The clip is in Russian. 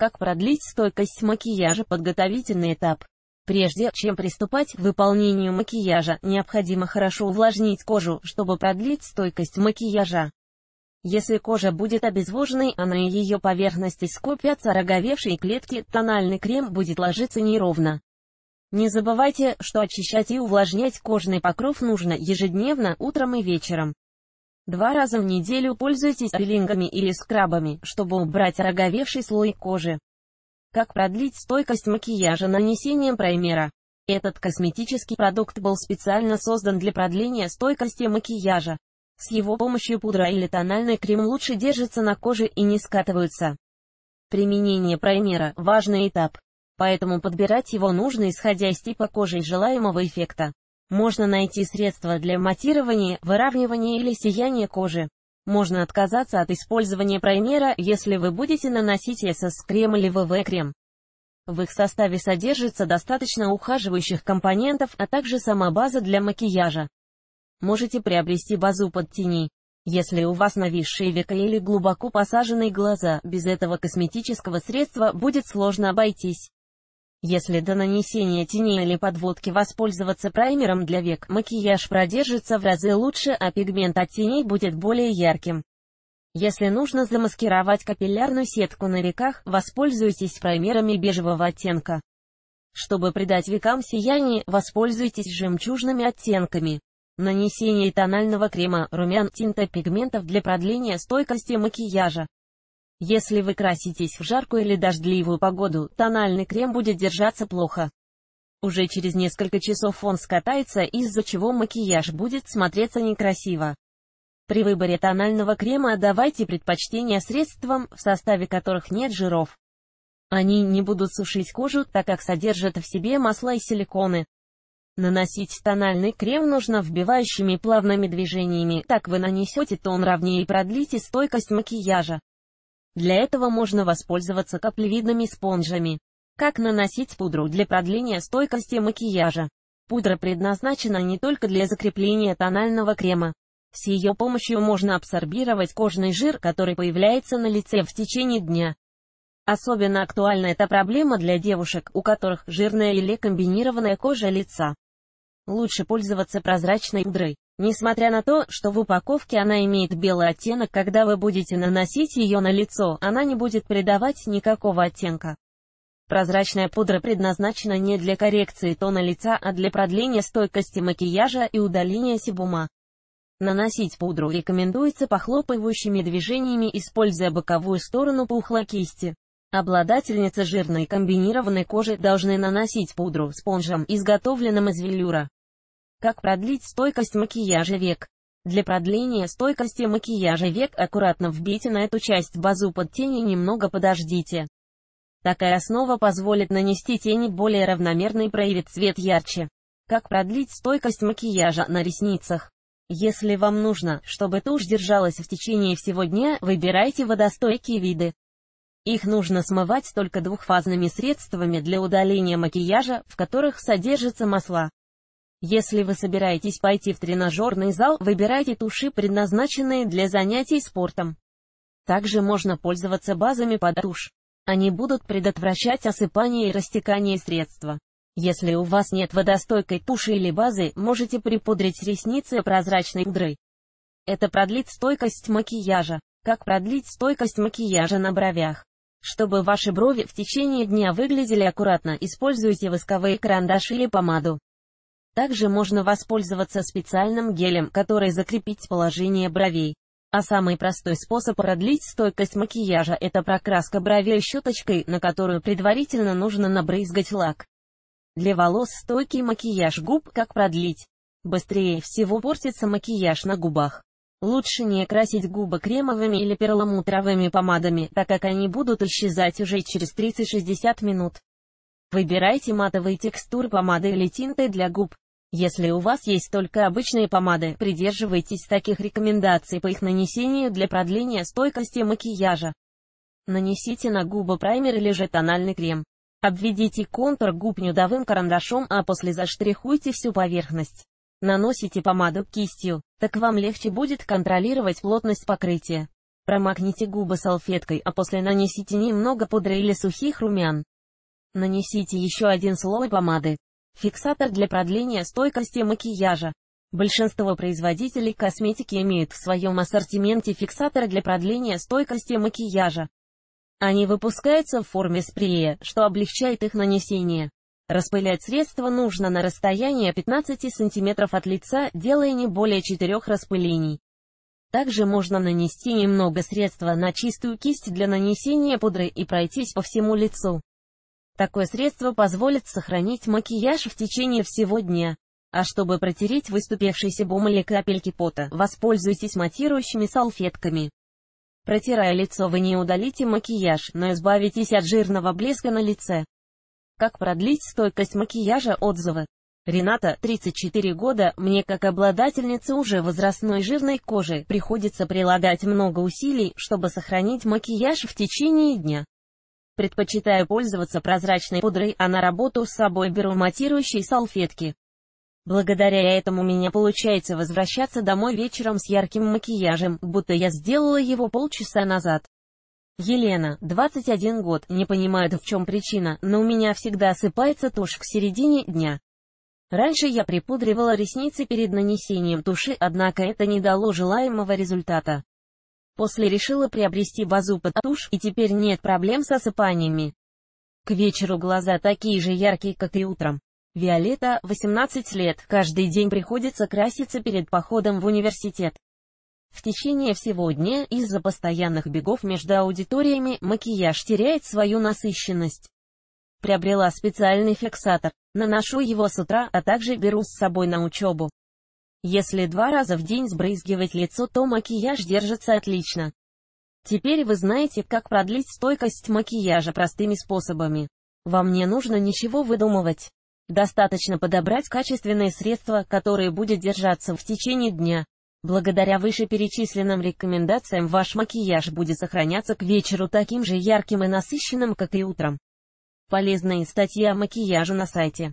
Как продлить стойкость макияжа подготовительный этап? Прежде чем приступать к выполнению макияжа, необходимо хорошо увлажнить кожу, чтобы продлить стойкость макияжа. Если кожа будет обезвоженной, а на ее поверхности скопятся роговевшие клетки, тональный крем будет ложиться неровно. Не забывайте, что очищать и увлажнять кожный покров нужно ежедневно, утром и вечером. Два раза в неделю пользуйтесь пилингами или скрабами, чтобы убрать роговевший слой кожи. Как продлить стойкость макияжа нанесением праймера? Этот косметический продукт был специально создан для продления стойкости макияжа. С его помощью пудра или тональный крем лучше держится на коже и не скатываются. Применение праймера – важный этап, поэтому подбирать его нужно исходя из типа кожи и желаемого эффекта. Можно найти средства для матирования, выравнивания или сияния кожи. Можно отказаться от использования праймера, если вы будете наносить СС-крем или ВВ-крем. В их составе содержится достаточно ухаживающих компонентов, а также сама база для макияжа. Можете приобрести базу под тени. Если у вас нависшие века или глубоко посаженные глаза, без этого косметического средства будет сложно обойтись. Если до нанесения теней или подводки воспользоваться праймером для век, макияж продержится в разы лучше, а пигмент от теней будет более ярким. Если нужно замаскировать капиллярную сетку на веках, воспользуйтесь праймерами бежевого оттенка. Чтобы придать векам сияние, воспользуйтесь жемчужными оттенками. Нанесение тонального крема, румян, тинта пигментов для продления стойкости макияжа. Если вы краситесь в жаркую или дождливую погоду, тональный крем будет держаться плохо. Уже через несколько часов он скатается, из-за чего макияж будет смотреться некрасиво. При выборе тонального крема давайте предпочтение средствам, в составе которых нет жиров. Они не будут сушить кожу, так как содержат в себе масла и силиконы. Наносить тональный крем нужно вбивающими плавными движениями, так вы нанесете тон ровнее и продлите стойкость макияжа. Для этого можно воспользоваться каплевидными спонжами. Как наносить пудру для продления стойкости макияжа? Пудра предназначена не только для закрепления тонального крема. С ее помощью можно абсорбировать кожный жир, который появляется на лице в течение дня. Особенно актуальна эта проблема для девушек, у которых жирная или комбинированная кожа лица. Лучше пользоваться прозрачной пудрой. Несмотря на то, что в упаковке она имеет белый оттенок, когда вы будете наносить ее на лицо, она не будет придавать никакого оттенка. Прозрачная пудра предназначена не для коррекции тона лица, а для продления стойкости макияжа и удаления себума. Наносить пудру рекомендуется похлопывающими движениями, используя боковую сторону пухлой кисти. Обладательницы жирной комбинированной кожи должны наносить пудру спонжем, изготовленным из велюра. Как продлить стойкость макияжа век? Для продления стойкости макияжа век аккуратно вбейте на эту часть базу под тени и немного подождите. Такая основа позволит нанести тени более равномерно и проявит цвет ярче. Как продлить стойкость макияжа на ресницах? Если вам нужно, чтобы тушь держалась в течение всего дня, выбирайте водостойкие виды. Их нужно смывать только двухфазными средствами для удаления макияжа, в которых содержатся масла. Если вы собираетесь пойти в тренажерный зал, выбирайте туши, предназначенные для занятий спортом. Также можно пользоваться базами под тушь. Они будут предотвращать осыпание и растекание средства. Если у вас нет водостойкой туши или базы, можете припудрить ресницы прозрачной пудрой. Это продлит стойкость макияжа. Как продлить стойкость макияжа на бровях? Чтобы ваши брови в течение дня выглядели аккуратно, используйте восковые карандаши или помаду. Также можно воспользоваться специальным гелем, который закрепит положение бровей. А самый простой способ продлить стойкость макияжа – это прокраска бровей щеточкой, на которую предварительно нужно набрызгать лак. Для волос стойкий макияж губ как продлить? Быстрее всего портится макияж на губах. Лучше не красить губы кремовыми или перламутровыми помадами, так как они будут исчезать уже через 30-60 минут. Выбирайте матовые текстуры помады или тинты для губ. Если у вас есть только обычные помады, придерживайтесь таких рекомендаций по их нанесению для продления стойкости макияжа. Нанесите на губы праймер или же тональный крем. Обведите контур губ нюдовым карандашом, а после заштрихуйте всю поверхность. Наносите помаду кистью, так вам легче будет контролировать плотность покрытия. Промокните губы салфеткой, а после нанесите немного пудры или сухих румян. Нанесите еще один слой помады. Фиксатор для продления стойкости макияжа. Большинство производителей косметики имеют в своем ассортименте фиксаторы для продления стойкости макияжа. Они выпускаются в форме спрея, что облегчает их нанесение. Распылять средство нужно на расстояние 15 см от лица, делая не более 4 распылений. Также можно нанести немного средства на чистую кисть для нанесения пудры и пройтись по всему лицу. Такое средство позволит сохранить макияж в течение всего дня. А чтобы протереть выступившиеся себум или капельки пота, воспользуйтесь матирующими салфетками. Протирая лицо, вы не удалите макияж, но избавитесь от жирного блеска на лице. Как продлить стойкость макияжа отзывы? Рената, 34 года, мне как обладательнице уже возрастной жирной кожи приходится прилагать много усилий, чтобы сохранить макияж в течение дня. Предпочитаю пользоваться прозрачной пудрой, а на работу с собой беру матирующие салфетки. Благодаря этому у меня получается возвращаться домой вечером с ярким макияжем, будто я сделала его полчаса назад. Елена, 21 год, не понимает в чем причина, но у меня всегда осыпается тушь в середине дня. Раньше я припудривала ресницы перед нанесением туши, однако это не дало желаемого результата после решила приобрести базу под тушь, и теперь нет проблем с осыпаниями. К вечеру глаза такие же яркие, как и утром. Виолетта, 18 лет, каждый день приходится краситься перед походом в университет. В течение всего дня, из-за постоянных бегов между аудиториями, макияж теряет свою насыщенность. Приобрела специальный фиксатор, наношу его с утра, а также беру с собой на учебу. Если два раза в день сбрызгивать лицо, то макияж держится отлично. Теперь вы знаете, как продлить стойкость макияжа простыми способами. Вам не нужно ничего выдумывать. Достаточно подобрать качественное средство, которое будет держаться в течение дня. Благодаря вышеперечисленным рекомендациям ваш макияж будет сохраняться к вечеру таким же ярким и насыщенным, как и утром. Полезные статьи о макияже на сайте.